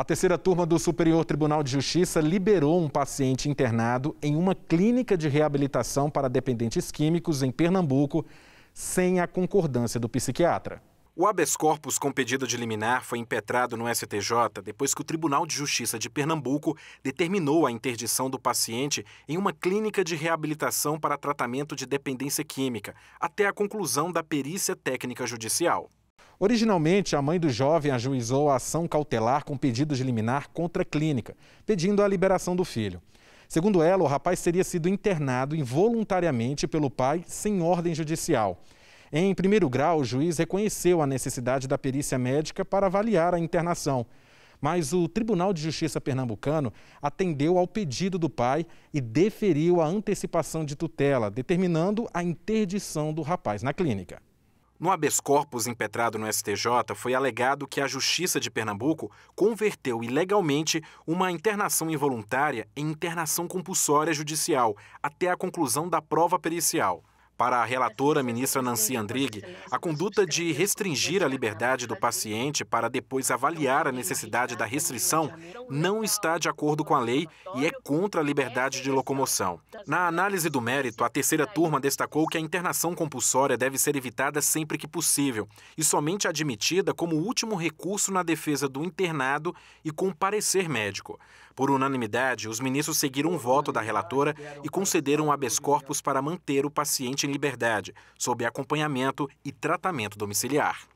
A terceira turma do Superior Tribunal de Justiça liberou um paciente internado em uma clínica de reabilitação para dependentes químicos em Pernambuco, sem a concordância do psiquiatra. O habeas corpus com pedido de liminar foi impetrado no STJ depois que o Tribunal de Justiça de Pernambuco determinou a interdição do paciente em uma clínica de reabilitação para tratamento de dependência química, até a conclusão da perícia técnica judicial. Originalmente, a mãe do jovem ajuizou a ação cautelar com pedido de liminar contra a clínica, pedindo a liberação do filho. Segundo ela, o rapaz teria sido internado involuntariamente pelo pai sem ordem judicial. Em primeiro grau, o juiz reconheceu a necessidade da perícia médica para avaliar a internação. Mas o Tribunal de Justiça pernambucano atendeu ao pedido do pai e deferiu a antecipação de tutela, determinando a interdição do rapaz na clínica. No habeas corpus impetrado no STJ, foi alegado que a Justiça de Pernambuco converteu ilegalmente uma internação involuntária em internação compulsória judicial, até a conclusão da prova pericial. Para a relatora, ministra é Nancy Andrighi, a conduta de restringir a liberdade do paciente para depois avaliar a necessidade da restrição não tá está de acordo com a lei e é contra a é liberdade de locomoção. Na análise do mérito, a terceira turma destacou que a internação compulsória deve ser evitada sempre que possível e somente admitida como último recurso na defesa do internado e com parecer médico. Por unanimidade, os ministros seguiram o voto da relatora e concederam habeas corpus para manter o paciente em liberdade, sob acompanhamento e tratamento domiciliar.